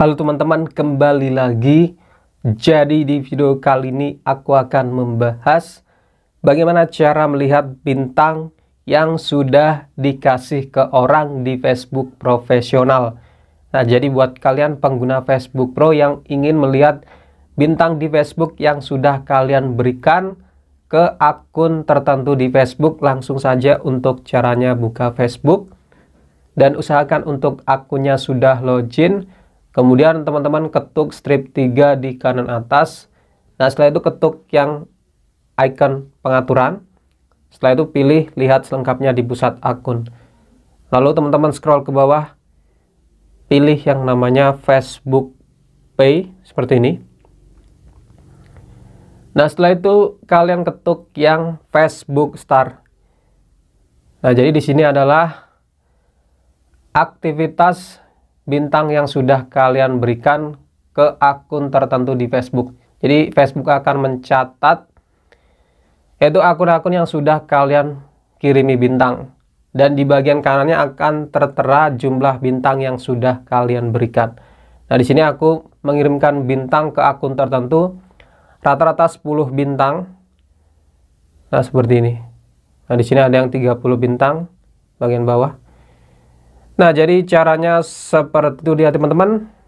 Halo teman-teman, kembali lagi. Jadi di video kali ini aku akan membahas bagaimana cara melihat bintang yang sudah dikasih ke orang di Facebook profesional. Nah, jadi buat kalian pengguna Facebook Pro yang ingin melihat bintang di Facebook yang sudah kalian berikan ke akun tertentu di Facebook, langsung saja untuk caranya buka Facebook dan usahakan untuk akunnya sudah login Kemudian teman-teman ketuk strip 3 di kanan atas. Nah, setelah itu ketuk yang icon pengaturan. Setelah itu pilih lihat selengkapnya di pusat akun. Lalu teman-teman scroll ke bawah. Pilih yang namanya Facebook Pay seperti ini. Nah, setelah itu kalian ketuk yang Facebook Star. Nah, jadi di sini adalah aktivitas bintang yang sudah kalian berikan ke akun tertentu di Facebook. Jadi Facebook akan mencatat yaitu akun-akun yang sudah kalian kirimi bintang dan di bagian kanannya akan tertera jumlah bintang yang sudah kalian berikan. Nah, di sini aku mengirimkan bintang ke akun tertentu rata-rata 10 bintang. Nah, seperti ini. Nah, di sini ada yang 30 bintang bagian bawah. Nah, jadi caranya seperti itu dia teman-teman.